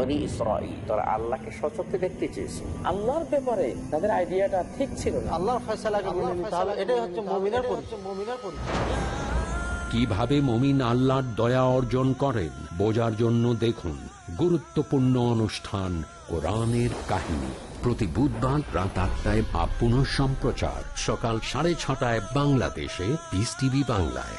কিভাবে মমিন আল্লাহর দয়া অর্জন করেন বোঝার জন্য দেখুন গুরুত্বপূর্ণ অনুষ্ঠান কোরআনের কাহিনী প্রতি বুধবার রাত আটটায় বা সম্প্রচার সকাল সাড়ে ছটায় বাংলাদেশে পিস টিভি বাংলায়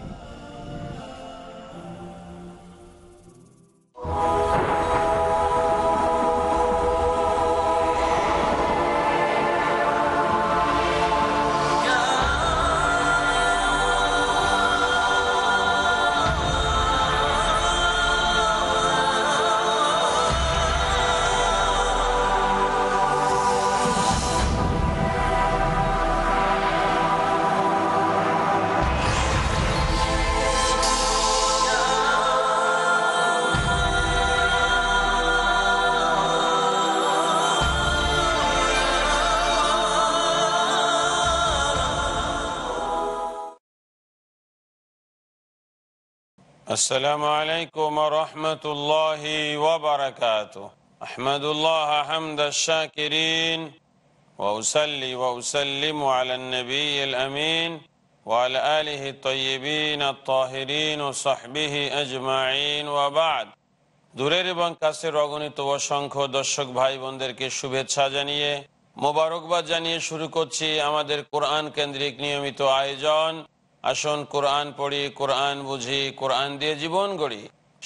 السلام عليكم ورحمة الله وبركاته أحمد الله حمد الشاكرين وأسلي وأسلم على النبي الأمين وعلى آله الطيبين الطاهرين وصحبه أجمعين وبعد দূরের এবং কাছের অগণিত অসংখ্য দর্শক ভাই বোনদেরকে শুভেচ্ছা জানিয়ে মোবারকবাদ জানিয়ে শুরু করছি আমাদের কোরআন কেন্দ্রিক নিয়মিত আয়োজন আসুন কোরআন পড়ি কোরআন বুঝি কোরআন দিয়ে জীবন গড়ি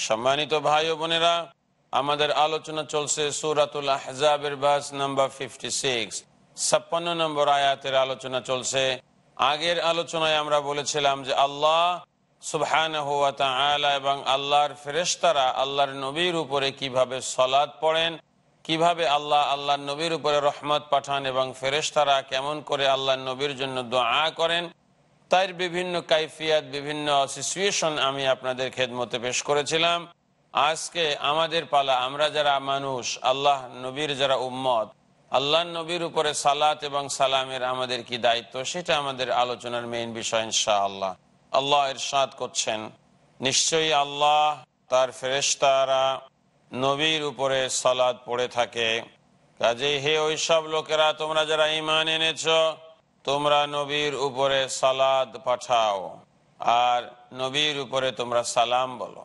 সম্মানিত ভাই বোনেরা আমাদের আলোচনা চলছে সুরাতুল আহজাবের বাস নাম্বার ফিফটি সিক্স ছাপ্পান্ন নম্বর আয়াতের আলোচনা চলছে আগের আলোচনায় আমরা বলেছিলাম যে আল্লাহ সুহান এবং আল্লাহর ফেরেস্তারা আল্লাহর নবীর উপরে কিভাবে সলাদ পড়েন কিভাবে আল্লাহ আল্লাহর নবীর উপরে রহমত পাঠান এবং ফেরেস্তারা কেমন করে আল্লাহর নবীর জন্য দোয়া করেন তাই বিভিন্ন কাইফিয়াত বিভিন্ন সিচুয়েশন আমি আপনাদের খেদমতে পেশ করেছিলাম আজকে আমাদের পালা আমরা যারা মানুষ আল্লাহ নবীর যারা উম্মত আল্লাহ নবীর উপরে সালাত এবং সালামের আমাদের কি দায়িত্ব সেটা আমাদের আলোচনার মেইন বিষয় ইনশা আল্লাহ আল্লাহ ইরশাদ করছেন নিশ্চয়ই আল্লাহ তার ফেরেস্তারা নবীর উপরে সালাদ পড়ে থাকে কাজেই হে ওইসব লোকেরা তোমরা যারা ইমান এনেছো তোমরা নবীর উপরে সালাদ পাঠাও আর নবীর উপরে তোমরা সালাম বলো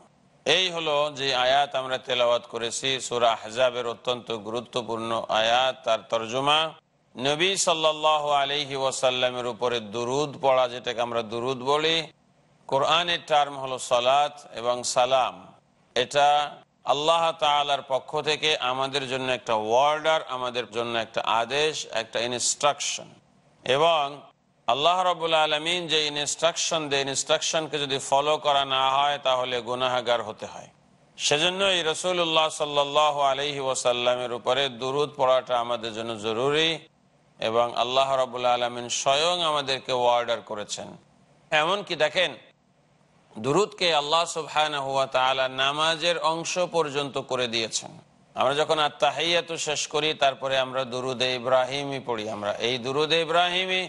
এই হলো যে আয়াত আমরা তেলাওয়াত করেছি সুরা হজাবের অত্যন্ত গুরুত্বপূর্ণ আয়াত তার তর্জমা নবী সাল্লাহ আলহি ওয়াসাল্লামের উপরে দুরুদ পড়া যেটাকে আমরা দুরুদ বলি কোরআনের টার্ম হলো সালাত এবং সালাম এটা আল্লাহ তালার পক্ষ থেকে আমাদের জন্য একটা ওয়ার্ডার আমাদের জন্য একটা আদেশ একটা ইনস্ট্রাকশন এবং আল্লাহ রবুল আলমিন যে ইনস্ট্রাকশন দেয় ইনস্ট্রাকশনকে যদি ফলো করা না হয় তাহলে গুনাহাগার হতে হয় সেজন্য এই রসুল্লাহ সাল্লাহ আলহি ওয়াসাল্লামের উপরে দুরুদ পড়াটা আমাদের জন্য জরুরি এবং আল্লাহ রবুল্লা আলমিন স্বয়ং আমাদেরকে অর্ডার করেছেন এমনকি দেখেন দুরুদকে আল্লাহ সুবহান হুয়া তালা নামাজের অংশ পর্যন্ত করে দিয়েছেন আমরা যখন আত্মাহাইয়া তো শেষ করি তারপরে আমরা দুরুদে ইব্রাহিমই পড়ি আমরা এই দুরুদে ইব্রাহিমই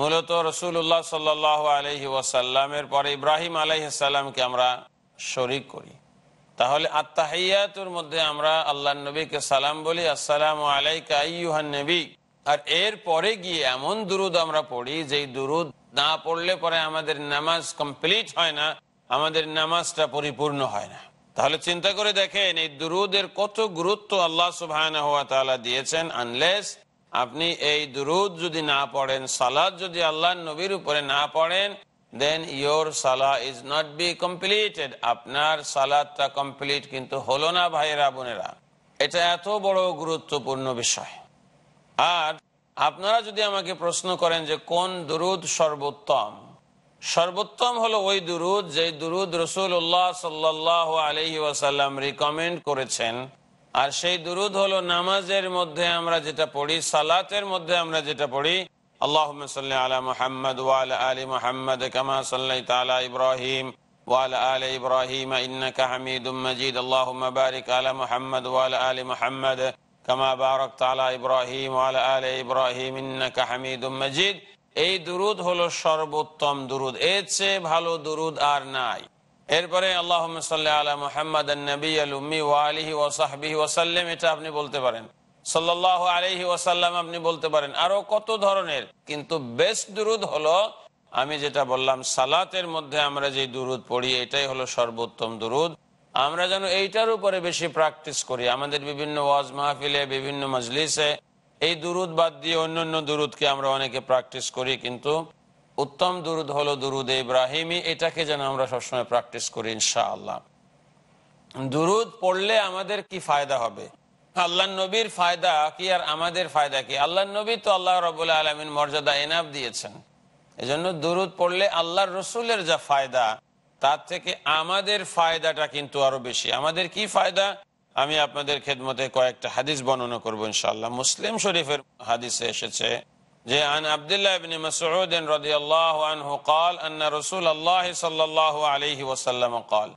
মূলত রসুল্লাহ সাল আলহি ওয়াসাল্লামের পরে ইব্রাহিম আলাইসাল্লামকে আমরা শরিক করি তাহলে আত্মাহাইয়াতুর মধ্যে আমরা আল্লাহ নবীকে সালাম বলি আসসালাম আলাইকা নবী আর এর পরে গিয়ে এমন দুরুদ আমরা পড়ি যেই দুরুদ না পড়লে পরে আমাদের নামাজ কমপ্লিট হয় না আমাদের নামাজটা পরিপূর্ণ হয় না তাহলে চিন্তা করে দেখেন এই দুরুদের কত গুরুত্ব আল্লাহ সুবাহ দিয়েছেন আনলেস আপনি এই দুরুদ যদি না পড়েন সালাদ যদি আল্লাহ নবীর উপরে না পড়েন দেন ইয়োর সালা ইজ নট বি কমপ্লিটেড আপনার সালাদটা কমপ্লিট কিন্তু হলো না ভাইয়েরা বোনেরা এটা এত বড় গুরুত্বপূর্ণ বিষয় আর আপনারা যদি আমাকে প্রশ্ন করেন যে কোন দুরুদ সর্বোত্তম সর্বোত্তম হলো ওই দুরুদ যে দুরুদ রসুল সাল্লাহ আলহি ওসাল্লাম রিকমেন্ড করেছেন আর সেই দুরুদ হলো নামাজের মধ্যে আমরা যেটা পড়ি সালাতের মধ্যে আমরা যেটা পড়ি আল্লাহ এই দুরুদ হলো সর্বোত্তম দুরুদ এর চেয়ে ভালো দুরুদ আর নাই এরপরে আল্লাহ আলা মোহাম্মদ নবী এটা আপনি বলতে পারেন সাল্লাহ আলহি ওসাল্লাম আপনি বলতে পারেন আরো কত ধরনের কিন্তু বেস্ট দুরুদ হলো আমি যেটা বললাম সালাতের মধ্যে আমরা যে দুরুদ পড়ি এটাই হলো সর্বোত্তম দুরুদ আমরা যেন এইটার উপরে বেশি প্র্যাকটিস করি আমাদের বিভিন্ন ওয়াজ মাহফিলে বিভিন্ন মজলিসে এই দুরুদ বাদ দিয়ে অন্যান্য দুরুদকে আমরা অনেকে প্র্যাকটিস করি কিন্তু উত্তম দুরুদ হলো দুরুদ ইব্রাহিমী এটাকে যেন আমরা সবসময় প্র্যাকটিস করি আল্লাহ দুরুদ পড়লে আমাদের কি ফায়দা হবে আল্লাহ নবীর ফায়দা কি আর আমাদের ফায়দা কি আল্লাহ নবী তো আল্লাহ রবুল্লা আলমিন মর্যাদা এনাব দিয়েছেন এজন্য দুরুদ পড়লে আল্লাহর রসুলের যা ফায়দা তার থেকে আমাদের ফায়দাটা কিন্তু আরো বেশি আমাদের কি ফায়দা আমি আপনাদের খেদমতে কয়েকটা হাদিস বর্ণনা করবো ইনশাল্লাহ মুসলিম শরীফের হাদিসে এসেছে যে আন আব্দুল্লাহ ইবনে মাসউদ রাদিয়াল্লাহু আনহু قال ان رسول الله صلى الله عليه وسلم قال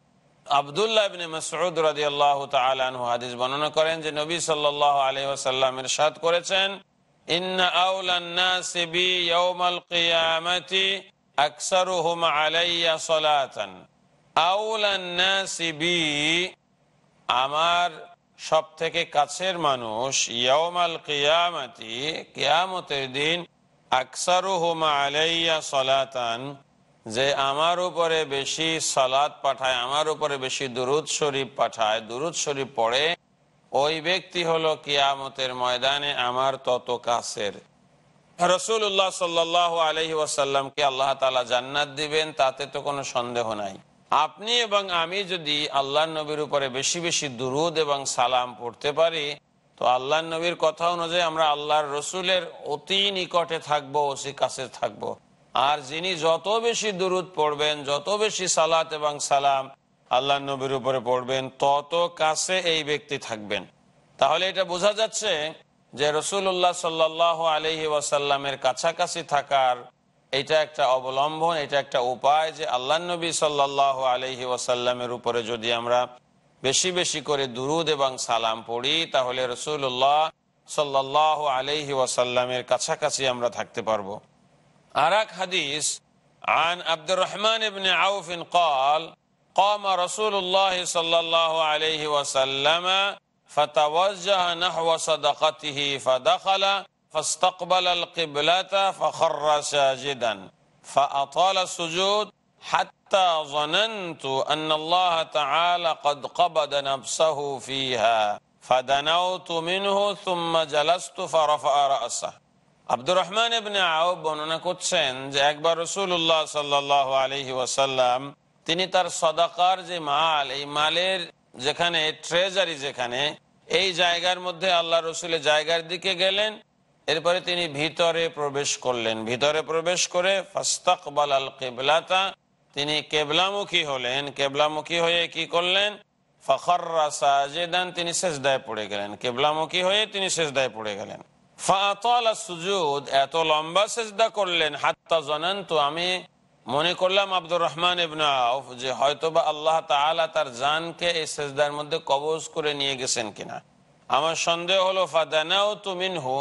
আব্দুল্লাহ ইবনে মাসউদ রাদিয়াল্লাহু তাআলা আনহু হাদিস বর্ণনা করেন যে নবী সাল্লাল্লাহু আলাইহি ওয়াসাল্লাম ইরশাদ করেছেন ان اولى الناس بي يوم القيامه اكثرهم علي صلاه الناس بي আমার সব থেকে কাছের মানুষ দিন যে আমার উপরে বেশি সালাদ পাঠায় আমার উপরে বেশি দুরুদ শরীফ পাঠায় দুরুদ শরীফ পড়ে ওই ব্যক্তি হলো কিয়ামতের ময়দানে আমার তত কাছের রসুল্লাহ সাল্লাহ আলহি ওয়াসাল্লামকে আল্লাহ তালা জান্নাত দিবেন তাতে তো কোনো সন্দেহ নাই আপনি এবং আমি যদি আল্লাহ নবীর উপরে বেশি বেশি দুরুদ এবং সালাম পড়তে পারি তো আল্লাহ নবীর কথা অনুযায়ী আমরা আল্লাহর রসুলের অতি নিকটে থাকবো অতি কাছে থাকব। আর যিনি যত বেশি দুরুদ পড়বেন যত বেশি সালাত এবং সালাম আল্লাহ নবীর উপরে পড়বেন তত কাছে এই ব্যক্তি থাকবেন তাহলে এটা বোঝা যাচ্ছে যে রসুল্লাহ সাল্লাহ আলহি ওয়াসাল্লামের কাছাকাছি থাকার এটা একটা অবলম্বন এটা একটা উপায় যে আল্লাহ নবী সাল্লাহ আলহি ওয়াসাল্লামের উপরে যদি আমরা বেশি বেশি করে দুরুদ এবং সালাম পড়ি তাহলে রসুল্লাহ সাল্লাহ আলহি ওয়াসাল্লামের কাছাকাছি আমরা থাকতে পারবো আর এক হাদিস عن عبد الرحمن بن عوف قال قام رسول الله صلى الله عليه وسلم فتوجه نحو صدقته فدخل فاستقبل القبلة فخر ساجدا فأطال السجود حتى ظننت أن الله تعالى قد قبض نفسه فيها فدنوت منه ثم جلست فرفع رأسه আব্দুর রহমান ইবনে আও বর্ণনা করছেন যে একবার রসুল্লাহ সাল্লাহ আলহি ওয়াসাল্লাম তিনি তার সদাকার যে মাল এই মালের যেখানে ট্রেজারি যেখানে এই জায়গার মধ্যে আল্লাহ রসুলের জায়গার দিকে গেলেন এরপরে তিনি ভিতরে প্রবেশ করলেন ভিতরে প্রবেশ করে ফাস্তাকবাল আল কেবলাতা তিনি কেবলামুখী হলেন কেবলামুখী হয়ে কি করলেন তিনি পড়ে গেলেন কেবলামুখী হয়ে তিনি সেজদায় পড়ে গেলেন এত লম্বা সেজদা করলেন হাত্তা জনান তো আমি মনে করলাম আব্দুর রহমান ইবনাফ যে আল্লাহ তালা তার জানকে এই সেজদার মধ্যে কবজ করে নিয়ে গেছেন কিনা আমার সন্দেহ হলো ফাদানাও তুমিন হু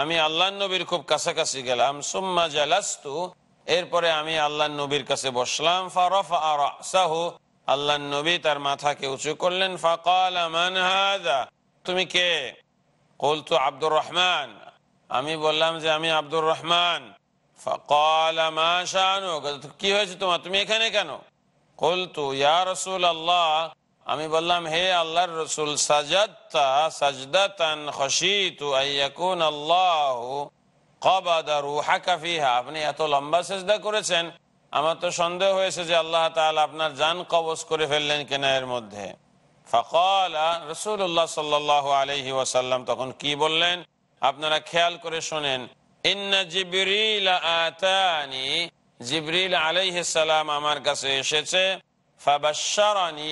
আমি আল্লাহ নবীর খুব কাছাকাছি গেলাম সুম্মা জালাস্তু এরপরে আমি আল্লাহ নবীর কাছে বসলাম ফারফ আর আল্লাহ নবী তার মাথাকে উঁচু করলেন ফাকাল তুমি কে কলতু আব্দুর রহমান আমি বললাম যে আমি আব্দুর রহমান কি হয়েছে তোমার তুমি এখানে কেন কলতু ইয়া রসুল আল্লাহ আমি বললাম হে আল্লাহর রসুল সাজাদা আল্লাহ আপনি এত লম্বা সাজদা করেছেন আমার তো সন্দেহ হয়েছে যে আল্লাহ তাআলা আপনার জান কবজ করে ফেললেন কিনা এর মধ্যে তখন কি বললেন আপনারা খেয়াল করে শোনেন ইন্না জিবরিল আলাইহিস আমার কাছে এসেছে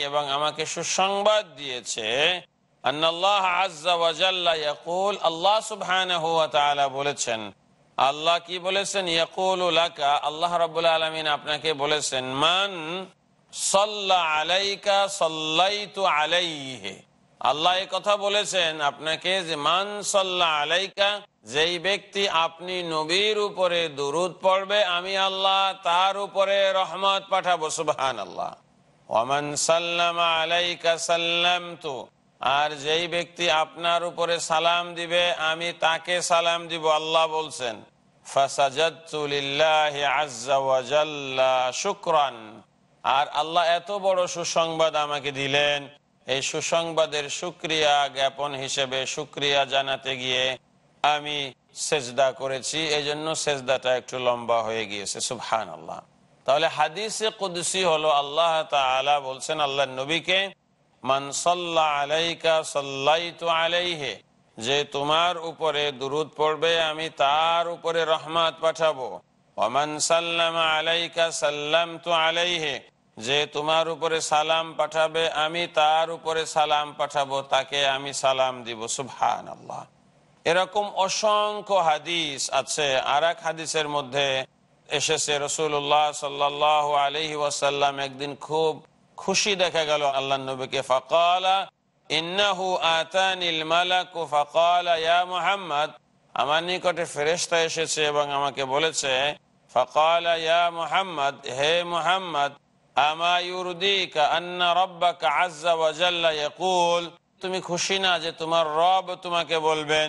এবং আমাকে সুসংবাদ দিয়েছে আল্লাহ বলেছেন আল্লাহ কি বলেছেন আল্লাহ আপনাকে বলেছেন মান সাল্লা আল্লাহ এই কথা বলেছেন আপনাকে যে মান সাল্লা আলাইকা যেই ব্যক্তি আপনি নবীর উপরে দুরুদ পড়বে আমি আল্লাহ তার উপরে রহমত পাঠাবো সুবহান আল্লাহ আর যেই ব্যক্তি আপনার উপরে সালাম দিবে আমি তাকে সালাম দিব আল্লাহ বলছেন শুক্রান আর আল্লাহ এত বড় সুসংবাদ আমাকে দিলেন এই সুসংবাদের সুক্রিয়া জ্ঞাপন হিসেবে সুক্রিয়া জানাতে গিয়ে আমি সেজদা করেছি এই জন্য সেজদাটা একটু লম্বা হয়ে গিয়েছে সুবহান আল্লাহ তাহলে হাদিসে কুদসি হলো আল্লাহ তালা বলছেন আল্লাহ নবীকে যে তোমার উপরে দুরুদ পড়বে আমি তার উপরে রহমাত পাঠাবো যে তোমার উপরে সালাম পাঠাবে আমি তার উপরে সালাম পাঠাবো তাকে আমি সালাম দিব সুভান এরকম অসংখ্য হাদিস আছে আর হাদিসের মধ্যে এসেছে রসুল্লাহ সাল্লাহ আলহি ওয়াসাল্লাম একদিন খুব খুশি দেখা গেল আল্লাহ নবীকে ফকালা আমার নিকটে ফেরেস্তা এসেছে এবং আমাকে বলেছে হে তুমি খুশি না যে তোমার রব তোমাকে বলবেন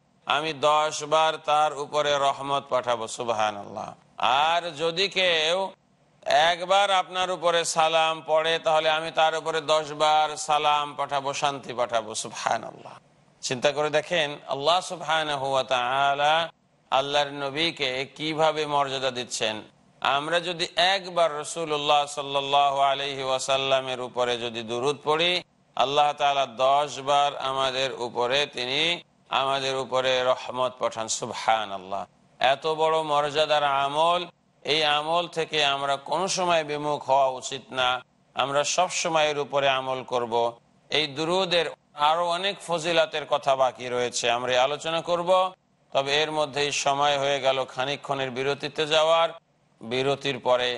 আমি দশ বার তার উপরে রহমত পাঠাবো সুবাহান আল্লাহ আর যদি কেউ একবার আপনার উপরে সালাম পড়ে তাহলে আমি তার উপরে দশ বার সালাম পাঠাবো শান্তি পাঠাবো সুফহান আল্লাহ চিন্তা করে দেখেন আল্লাহ সুফহান আল্লাহর নবীকে কিভাবে মর্যাদা দিচ্ছেন আমরা যদি একবার রসুল্লাহ সাল্লাহ আলহি ওয়াসাল্লামের উপরে যদি দুরুদ পড়ি আল্লাহ তালা দশ বার আমাদের উপরে তিনি আমাদের উপরে রহমত পঠান সুবহান আল্লাহ এত বড় মর্যাদার আমল এই আমল থেকে আমরা কোন সময় বিমুখ হওয়া উচিত না আমরা সব সময়ের উপরে আমল করব। এই দুরুদের আরো অনেক ফজিলাতের কথা বাকি রয়েছে আমরা আলোচনা করব তবে এর মধ্যেই সময় হয়ে গেল খানিক্ষণের বিরতিতে যাওয়ার বিরতির পরে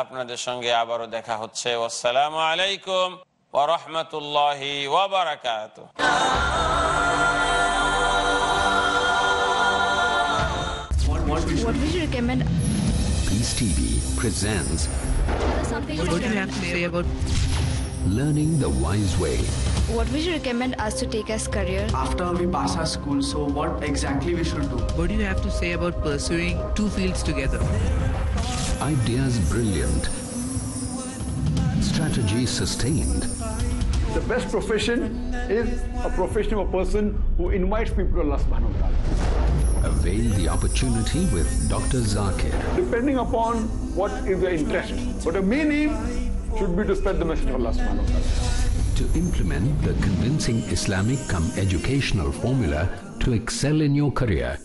আপনাদের সঙ্গে আবারও দেখা হচ্ছে আসসালাম আলাইকুম ওরহমতুল্লাহ ওবরাকাত Peace TV presents. What do you have to say about learning the wise way? What would you recommend us to take as career? After we pass our school, so what exactly we should do? What do you have to say about pursuing two fields together? Ideas brilliant. Strategy sustained. The best profession is a profession of a person who invites people to Allah subhanahu wa ta'ala. Avail the opportunity with Dr. Zakir. Depending upon what is their interest. But the meaning should be to spread the message of Allah subhanahu wa ta'ala. To implement the convincing Islamic come educational formula to excel in your career,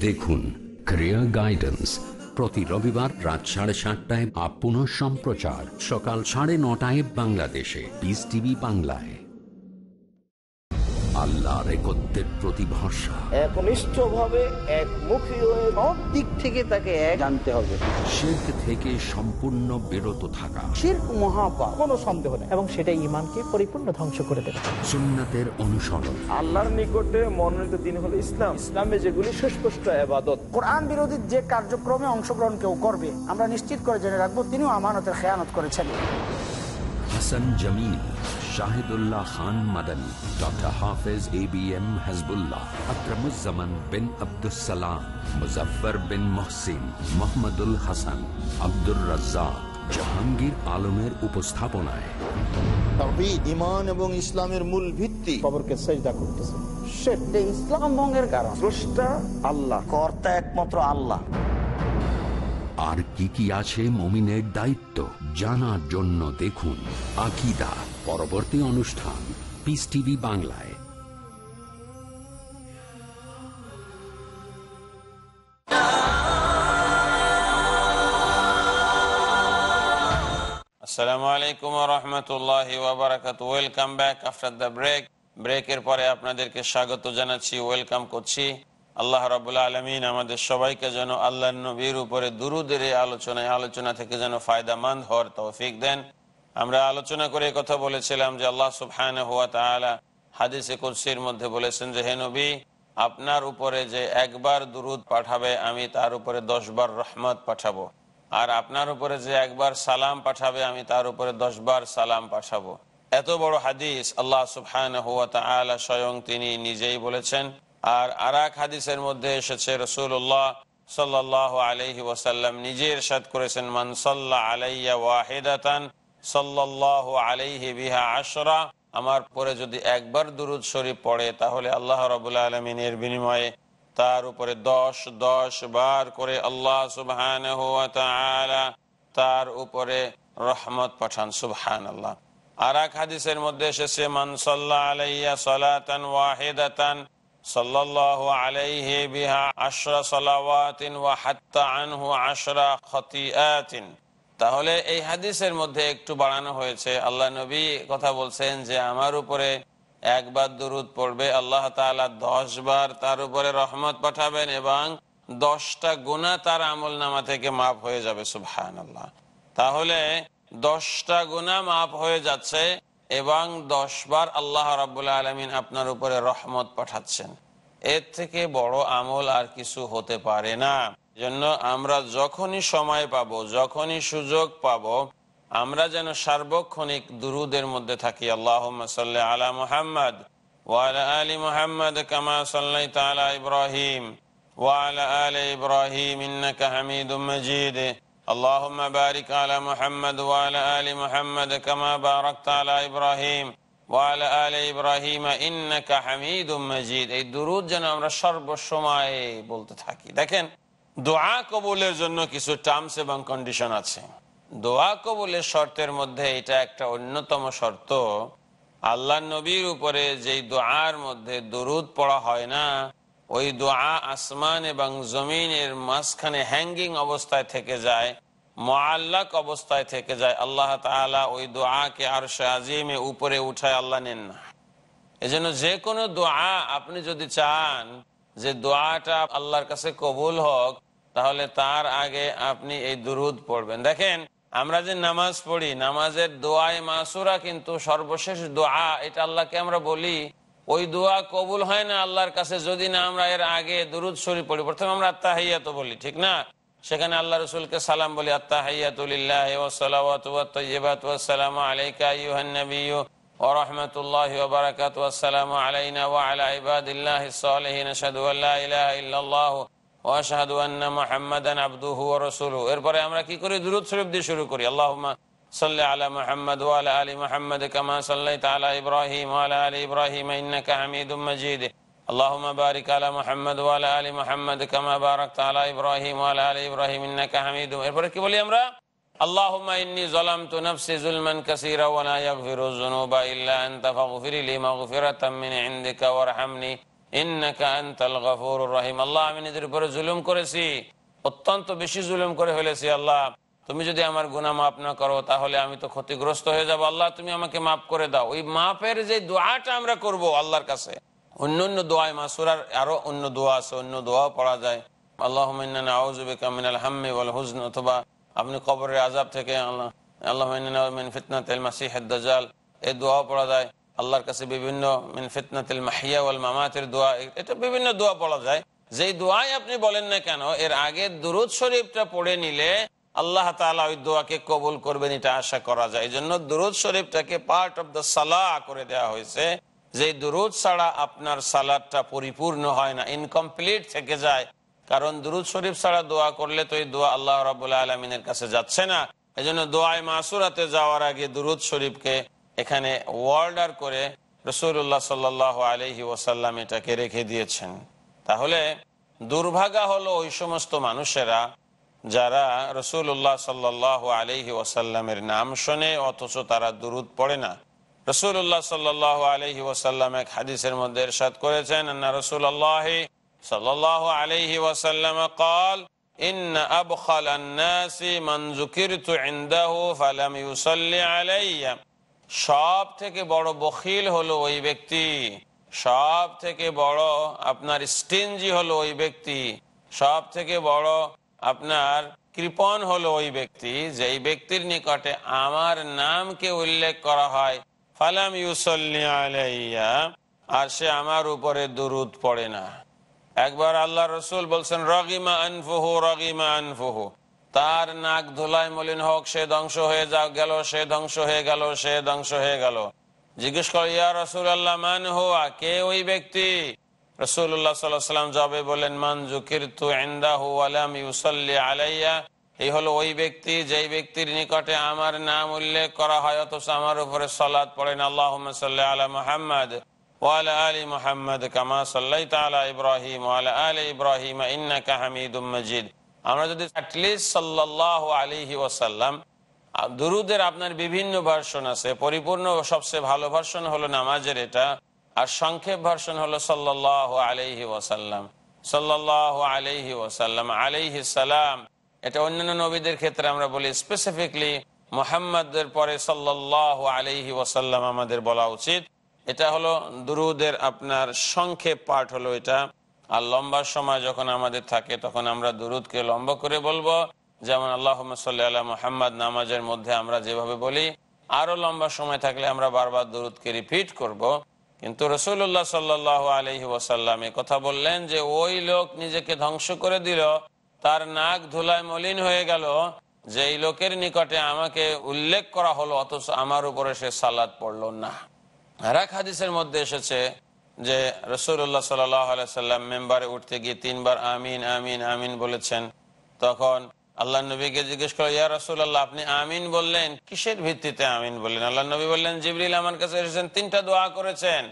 Dekhun Career Guidance প্রতি রবিবার রাত সাড়ে সাতটায় up সম্প্রচার সকাল সাড়ে নটায় বাংলাদেশে বিস টিভি বাংলায় আল্লাহর একত্রের প্রতি ভরসা একনিষ্ঠ দিক থেকে তাকে এক হবে থেকে সম্পূর্ণ বিরত থাকা শির সন্দেহ এবং পরিপূর্ণ ধ্বংস করে দেবে অনুসরণ আল্লাহর নিকটে মনোনীত দিন হলো ইসলাম ইসলামে যেগুলি বিরোধী যে কার্যক্রমে অংশগ্রহণ কেউ করবে আমরা নিশ্চিত করে জেনে রাখবো আমানতের খেয়ানত করেছেন Hasan Shahidullah Khan Madani doctor Hafez A B M Hazbullah Akramuzzaman bin Abdussalam Muzaffar bin Mohsin Mohammadul Hasan Abdur Razzak Jahangir আলমের উপস্থাপনায় এবং ইসলামের মূল ভিত্তি খবরকে ইসলাম আল্লাহ একমাত্র আল্লাহ আর কি কি আছে মমিনের দায়িত্ব জানার জন্য দেখুন আকিদা পরবর্তী অনুষ্ঠান পিস টিভি বাংলায় আসসালামু আলাইকুম রহমতুল্লাহ ওবরাকাত welcome back after the break ব্রেকের পরে আপনাদেরকে স্বাগত জানাচ্ছি ওয়েলকাম করছি আল্লাহ রাবুল্লা আলমিন আমাদের সবাইকে যেন আল্লাহ নবীর উপরে দুরুদের আলোচনায় আলোচনা থেকে যেন ফায়দামান হওয়ার তৌফিক দেন আমরা আলোচনা করে কথা বলেছিলাম যে আল্লাহ সুফহান হুয়া তালা হাদিসে কুদ্সির মধ্যে বলেছেন যে হে নবী আপনার উপরে যে একবার দুরুদ পাঠাবে আমি তার উপরে দশবার রহমত পাঠাবো আর আপনার উপরে যে একবার সালাম পাঠাবে আমি তার উপরে দশবার সালাম পাঠাবো এত বড় হাদিস আল্লাহ সুফহান হুয়া তালা স্বয়ং তিনি নিজেই বলেছেন আর এক হাদিসের মধ্যে এসেছে রসুল্লাহ সাল্লাহ আলহি করেছেন মানসাল্লা আলাইয়া ওয়াহেদাতান সাল্লাহ আলাইহি বিহা আশরা আমার পরে যদি একবার দুরুদ শরীফ পড়ে তাহলে আল্লাহ রবুল্লা বিনিময়ে তার উপরে দশ দশ বার করে আল্লাহ সুবহান তার উপরে রহমত পাঠান সুবহান আল্লাহ আর এক হাদিসের মধ্যে এসেছে মানসাল্লা আলাইয়া সলাতান ওয়াহেদাতান তাহলে এই হাদিসের মধ্যে একটু বাড়ানো হয়েছে আল্লাহ নবী কথা বলছেন যে আমার উপরে একবার দুরুদ পড়বে আল্লাহ তালা দশ বার তার উপরে রহমত পাঠাবেন এবং দশটা গুণা তার আমল নামা থেকে মাফ হয়ে যাবে সুবহান আল্লাহ তাহলে দশটা গুণা মাফ হয়ে যাচ্ছে এবং দশ বার আল্লাহ রাবুল আলমিন আপনার উপরে রহমত পাঠাচ্ছেন এর থেকে বড় আমল আর কিছু হতে পারে না জন্য আমরা যখনই সময় পাব যখনই সুযোগ পাব আমরা যেন সার্বক্ষণিক দুরুদের মধ্যে থাকি আল্লাহ আলা মুহাম্মদ ওয়ালা আলী মুহাম্মদ কামা সাল্লাই ইব্রাহিম ওয়ালা আলী ইব্রাহিম اللهم بارك على محمد وعلى آل محمد كما باركت على إبراهيم وعلى آل إبراهيم إنك حميد مجيد এই দুরুদ যেন আমরা সর্বসময় বলতে থাকি দেখেন দোয়া কবুলের জন্য কিছু টার্মস এবং কন্ডিশন আছে দোয়া কবুলের শর্তের মধ্যে এটা একটা অন্যতম শর্ত আল্লাহ নবীর উপরে যেই দোয়ার মধ্যে দুরুদ পড়া হয় না ওই দোয়া আসমান এবং জমিনের মাঝখানে হ্যাঙ্গিং অবস্থায় থেকে যায় মোয়াল্লাক অবস্থায় থেকে যায় আল্লাহ তালা ওই দোয়াকে আর শাহিমে উপরে উঠায় আল্লাহ নেন না এজন্য যে কোনো দোয়া আপনি যদি চান যে দোয়াটা আল্লাহর কাছে কবুল হোক তাহলে তার আগে আপনি এই দুরুদ পড়বেন দেখেন আমরা যে নামাজ পড়ি নামাজের দোয়ায় মাসুরা কিন্তু সর্বশেষ দোয়া এটা আল্লাহকে আমরা বলি ওই দোয়া কবুল হয় না আল্লাহর কাছে যদি না আমরা এর আগে দুরুদ শরীফ পড়ি প্রথমে আমরা আত্মাহাইয়াত বলি ঠিক না সেখানে আল্লাহ রসুলকে সালাম বলি আত্মাহাইয়াতুল্লাহাম আলাইকা ইউহান্নবী ورحمة এরপরে আমরা কি করি দুরুদ শরীফ দিয়ে শুরু করি আল্লাহ صل على محمد وعلى آل محمد كما صليت على إبراهيم وعلى آل إبراهيم إنك حميد مجيد اللهم بارك على محمد وعلى آل محمد كما باركت على إبراهيم وعلى آل إبراهيم إنك حميد مجيد কি বলি আমরা اللهم إني ظلمت نفسي ظلما كثيرا ولا يغفر الذنوب إلا أنت فاغفر لي مغفرة من عندك وارحمني إنك أنت الغفور الرحيم اللهم إني নিজের উপরে জুলুম করেছি অত্যন্ত বেশি জুলুম করে ফেলেছি আল্লাহ তুমি যদি আমার গুনা মাফ না করো তাহলে আমি তো ক্ষতিগ্রস্ত হয়ে যাবো আল্লাহ তুমি আমাকে মাফ করে দাও ওই মাফের যে দোয়াটা আমরা করব আল্লাহর কাছে অন্য অন্য দোয়ায় মাসুরার আরো অন্য দোয়া আছে অন্য দোয়াও পড়া যায় দোয়া পড়া যায় আপনি বলেন না কেন এর আগে দুরুদ শরীফটা পড়ে নিলে আল্লাহ তালা ওই দোয়াকে কবুল করবেন এটা আশা করা যায় এই জন্য দুরুদ শরীফটাকে পার্ট অব দ্য সালাহ করে দেওয়া হয়েছে যে দুরুদ ছাড়া আপনার সালাদটা পরিপূর্ণ হয় না ইনকমপ্লিট থেকে যায় কারণ দুরুদ শরীফ ছাড়া দোয়া করলে তো এই দোয়া আল্লাহ রাবুল্লাহ আলমিনের কাছে যাচ্ছে না এই জন্য দোয়ায় মাসুরাতে যাওয়ার আগে দুরুদ শরীফকে এখানে ওয়ার্ডার করে রসুল্লাহ সাল্লাহ আলহি ওসাল্লাম এটাকে রেখে দিয়েছেন তাহলে দুর্ভাগা হলো ওই সমস্ত মানুষেরা যারা রসুল্লাহ সাল্লাহ আলহি ওয়াসাল্লামের নাম শোনে অথচ তারা দুরুদ পড়ে না রসুল্লাহ সাল্লাহ আলহি ওয়াসাল্লাম এক হাদিসের মধ্যে এরশাদ করেছেন না আল্লাহ সাল্লাহ আলহি ওয়াসাল্লাম কল الناس من ذكرت عنده فلم يصلي علي সব থেকে বড় বখিল হলো ওই ব্যক্তি সব থেকে বড় আপনার স্টিনজি হলো ওই ব্যক্তি সব থেকে বড় আপনার কৃপন হলো ওই ব্যক্তি যেই ব্যক্তির নিকটে আমার নামকে উল্লেখ করা হয় ফালাম ইউসল্লি আলাইয়া আর সে আমার উপরে দুরুদ পড়ে না একবার আল্লাহ রসুল বলছেন রগিমা আনফুহু রগিমা আনফুহু তার নাক ধুলাই মলিন হোক সে ধ্বংস হয়ে যাও গেল সে ধ্বংস হয়ে গেল সে ধ্বংস হয়ে গেল জিজ্ঞেস করো ইয়া রসুল আল্লাহ মান হোয়া কে ওই ব্যক্তি রসুল্লাহ সাল্লাম বলেন মান জুকির আলাম ইউসল্লি আলাইয়া এই হলো ওই ব্যক্তি যেই ব্যক্তির নিকটে আমার নাম উল্লেখ করা হয় অথচ আমার উপরে পড়েন আল্লাহ আলা আমরা যদি আলিহি ওয়াসাল্লাম দুরুদের আপনার বিভিন্ন ভার্সন আছে পরিপূর্ণ সবচেয়ে ভালো ভার্সন হলো নামাজের এটা আর সংক্ষেপ ভার্সন হলো সাল্লাহ আলহি ওয়াসাল্লাম সাল্লাহ আলহি ওয়াসাল্লাম আলহি সালাম এটা অন্যান্য নবীদের ক্ষেত্রে আমরা বলি স্পেসিফিকলি মোহাম্মদের পরে সাল্লাহ আলহি ওয়াসাল্লাম আমাদের বলা উচিত এটা হলো দুরুদের আপনার সংক্ষেপ পাঠ হলো এটা আর লম্বা সময় যখন আমাদের থাকে তখন আমরা দুরুদকে লম্ব করে বলবো যেমন আল্লাহ সাল্লাহ মোহাম্মদ নামাজের মধ্যে আমরা যেভাবে বলি আরো লম্বা সময় থাকলে আমরা বারবার দুরুদকে রিপিট করব। কিন্তু রসুল্লাহ সাল্লাহ আলহি এ কথা বললেন যে ওই লোক নিজেকে ধ্বংস করে দিল তার নাক ধুলায় মলিন হয়ে গেল যে এই লোকের নিকটে আমাকে উল্লেখ করা হলো অথচ আমার উপরে সে সালাদ পড়ল না হারাক হাদিসের মধ্যে এসেছে যে রসুল্লাহ সাল্লাহ সাল্লাম মেম্বারে উঠতে গিয়ে তিনবার আমিন আমিন আমিন বলেছেন তখন আল্লাহ নবীকে জিজ্ঞেস করো ইয়া রাসুল আল্লাহ আপনি আমিন বললেন কিসের ভিত্তিতে আমিন বললেন আল্লাহ নবী বললেন জিবরিল আমার কাছে এসেছেন তিনটা দোয়া করেছেন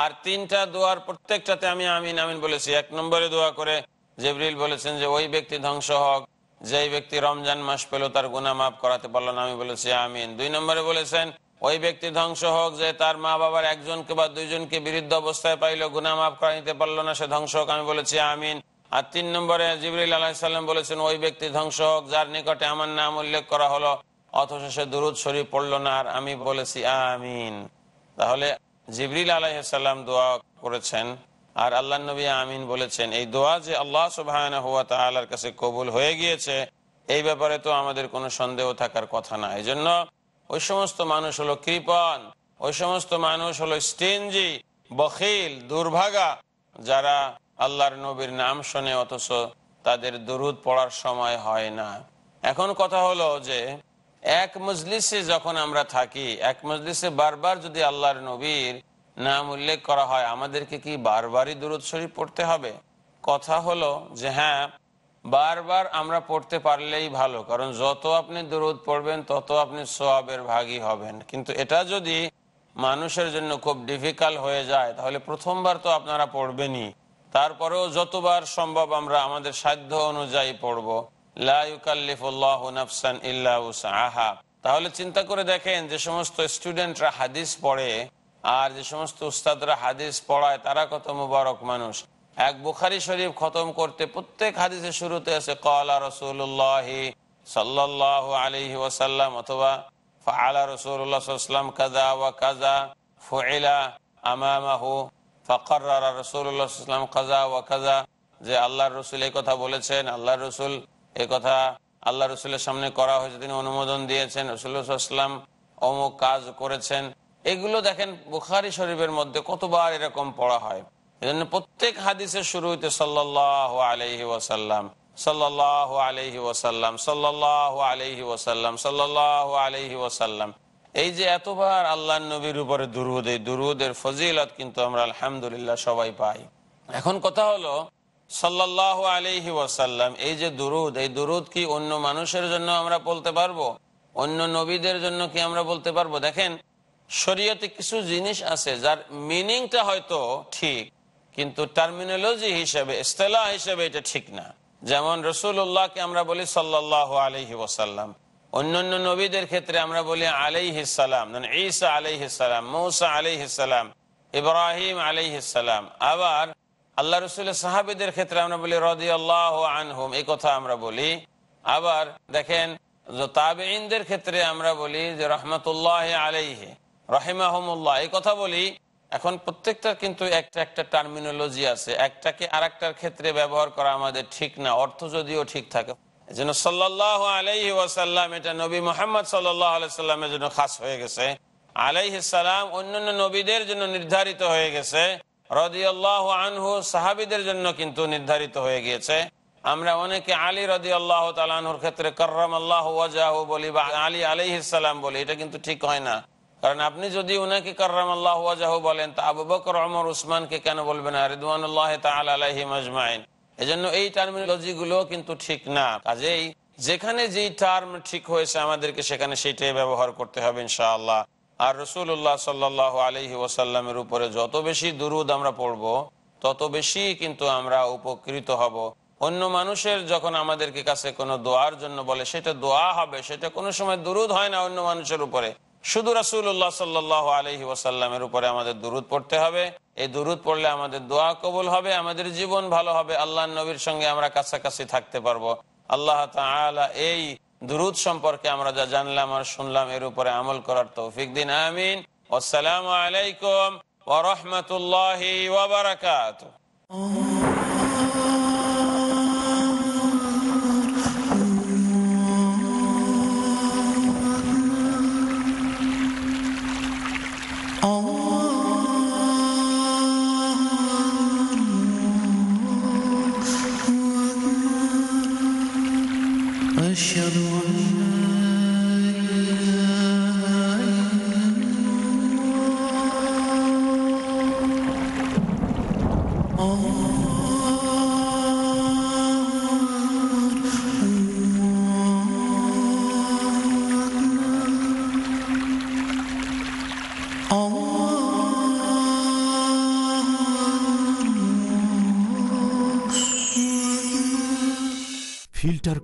আর তিনটা দোয়ার প্রত্যেকটাতে আমি আমিন আমিন বলেছি এক নম্বরে দোয়া করে জিবরিল বলেছেন যে ওই ব্যক্তি ধ্বংস হোক যে ব্যক্তি রমজান মাস পেল তার গুনা মাফ করাতে পারল না আমি বলেছি আমিন দুই নম্বরে বলেছেন ওই ব্যক্তি ধ্বংস হোক যে তার মা বাবার একজনকে বা দুইজনকে বিরুদ্ধ অবস্থায় পাইল গুনা মাফ করা নিতে পারলো না সে ধ্বংস হোক আমি বলেছি আমিন আর তিন নম্বরে জিবরিল আলাহিসাল্লাম বলেছেন ওই ব্যক্তি ধ্বংস হোক যার নিকটে আমার নাম উল্লেখ করা হলো অথচ সে দুরুদ শরীফ পড়ল না আর আমি বলেছি আমিন তাহলে জিবরিল আলাহিসাল্লাম দোয়া করেছেন আর আল্লাহ নবী আমিন বলেছেন এই দোয়া যে আল্লাহ সুবাহর কাছে কবুল হয়ে গিয়েছে এই ব্যাপারে তো আমাদের কোনো সন্দেহ থাকার কথা না এই জন্য ওই সমস্ত মানুষ হলো কৃপন ওই সমস্ত মানুষ হলো স্টেঞ্জি বখিল দুর্ভাগা যারা আল্লাহর নবীর নাম শোনে অথচ তাদের দুরুদ পড়ার সময় হয় না এখন কথা হলো যে এক মজলিসে যখন আমরা থাকি এক মজলিসে বারবার যদি আল্লাহর নবীর নাম উল্লেখ করা হয় আমাদেরকে কি বারবারই দূরত শরীফ পড়তে হবে কথা হলো যে হ্যাঁ বারবার আমরা পড়তে পারলেই ভালো কারণ যত আপনি দূরত পড়বেন তত আপনি সোয়াবের ভাগই হবেন কিন্তু এটা যদি মানুষের জন্য খুব ডিফিকাল্ট হয়ে যায় তাহলে প্রথমবার তো আপনারা পড়বেনই তারপরেও যতবার সম্ভব আমরা আমাদের সাধ্য অনুযায়ী পড়ব আহা তাহলে চিন্তা করে দেখেন যে সমস্ত স্টুডেন্টরা হাদিস পড়ে আর যে সমস্ত উস্তাদরা হাদিস পড়ায় তারা কত মুবারক মানুষ এক বুখারি শরীফ খতম করতে প্রত্যেক হাদিসের শুরুতে আছে কলা রসুল্লাহ সাল্লাহ আলহি ওয়াসাল্লাম অথবা আলা রসুল্লাহ কাজা ওয়া কাজা ফুলা আমামাহু কাজা কাজা যে রসুল এই কথা বলেছেন রসুল এ কথা আল্লাহ রসুলের সামনে করা হয়েছে তিনি অনুমোদন দিয়েছেন অমুক কাজ করেছেন এগুলো দেখেন বুখারি শরীফের মধ্যে কতবার এরকম পড়া হয় এজন্য প্রত্যেক হাদিসের শুরু সাল্লাহ আলহি ওসাল্লাম সাল্লাহ আলহি ওয়াসাল্লাম সাল্লাহ আলহি ওসাল্লাম সাল্লাহ আলহি ওয়াসাল্লাম এই যে এতবার আল্লাহ নবীর উপরে দুরুদ এই দুরুদের ফজিলত কিন্তু আমরা আলহামদুলিল্লাহ সবাই পাই এখন কথা হলো সাল্লাহ আলহি ওয়াসাল্লাম এই যে দুরুদ এই দুরুদ কি অন্য মানুষের জন্য আমরা বলতে পারবো অন্য নবীদের জন্য কি আমরা বলতে পারবো দেখেন শরীয়তে কিছু জিনিস আছে যার মিনিংটা হয়তো ঠিক কিন্তু টার্মিনোলজি হিসেবে ইস্তেলা হিসেবে এটা ঠিক না যেমন রসুল্লাহকে আমরা বলি সাল্লাহ আলহি ওয়াসাল্লাম অন্যান্য নবীদের ক্ষেত্রে আমরা বলি আলাই হিসালাম মানে ঈসা আলাই হিসালাম মৌসা আলাই হিসালাম ইব্রাহিম আলাই হিসালাম আবার আল্লাহ রসুল সাহাবিদের ক্ষেত্রে আমরা বলি রদি আল্লাহ আনহুম এ কথা আমরা বলি আবার দেখেন তাবেইনদের ক্ষেত্রে আমরা বলি যে রহমতুল্লাহ আলাইহে রহিমাহমুল্লাহ এই কথা বলি এখন প্রত্যেকটার কিন্তু একটা একটা টার্মিনোলজি আছে একটাকে আর ক্ষেত্রে ব্যবহার করা আমাদের ঠিক না অর্থ যদিও ঠিক থাকে যেন সাল্লাহ এটা নবী মোহাম্মদ সাল্লাহ জন্য খাস হয়ে গেছে আলাইহিসাল্লাম অন্যান্য নবীদের জন্য নির্ধারিত হয়ে গেছে আনহু সাহাবিদের জন্য কিন্তু নির্ধারিত হয়ে গিয়েছে আমরা অনেকে আলী রদি আল্লাহ তালাহুর ক্ষেত্রে কর্রম আল্লাহ বলি বা আলী আলিহিসাল্লাম বলি এটা কিন্তু ঠিক হয় না কারণ আপনি যদি উনাকে কর্রম আল্লাহ বলেন তা আবু বকর অমর উসমানকে কেন বলবেন রিদওয়ানুল্লাহ তাল আলহিম আজমাইন এজন্য এই টার্মিনোলজি গুলো কিন্তু ঠিক না কাজেই যেখানে যেই টার্ম ঠিক হয়েছে আমাদেরকে সেখানে সেটাই ব্যবহার করতে হবে ইনশাআল্লাহ আর রসুল্লাহ সাল্লাহ আলহি ওসাল্লামের উপরে যত বেশি দুরুদ আমরা পড়ব তত বেশি কিন্তু আমরা উপকৃত হব অন্য মানুষের যখন আমাদেরকে কাছে কোনো দোয়ার জন্য বলে সেটা দোয়া হবে সেটা কোনো সময় দুরুদ হয় না অন্য মানুষের উপরে শুধু রাসুল্লাহ সাল্লাহ আলহি ওয়াসাল্লামের উপরে আমাদের দূরত পড়তে হবে এই দূরত পড়লে আমাদের দোয়া কবুল হবে আমাদের জীবন ভালো হবে আল্লাহ নবীর সঙ্গে আমরা কাছাকাছি থাকতে পারবো আল্লাহ এই দূরত সম্পর্কে আমরা যা জানলাম আর শুনলাম এর উপরে আমল করার তৌফিক দিন আমিন আসসালামু আলাইকুম ওরহমতুল্লাহ ওবরাকাত أشهد أن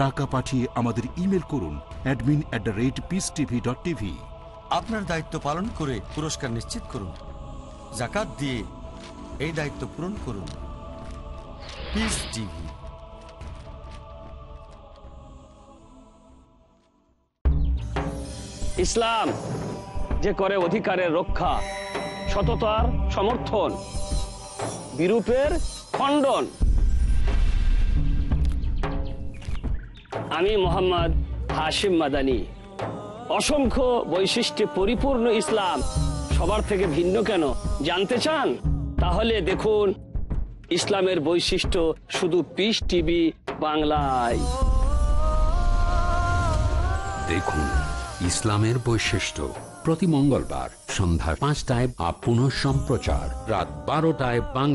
টাকা পাঠিয়ে আমাদের ইমেল করুন admin at rate Peace TV dot TV আপনার দায়িত্ব পালন করে পুরস্কার নিশ্চিত করুন জাকাত দিয়ে এই দায়িত্ব পূরণ করুন পিস ইসলাম যে করে অধিকারের রক্ষা সততার সমর্থন বিরূপের খণ্ডন আমি মোহাম্মদ হাশিম মাদানি অসংখ্য বৈশিষ্ট্যে পরিপূর্ণ ইসলাম সবার থেকে ভিন্ন কেন জানতে চান তাহলে দেখুন ইসলামের বৈশিষ্ট্য শুধু পিস টিভি বাংলায় দেখুন ইসলামের বৈশিষ্ট্য প্রতি মঙ্গলবার সন্ধ্যা পাঁচটায় আপন সম্প্রচার রাত বারোটায় বাংলা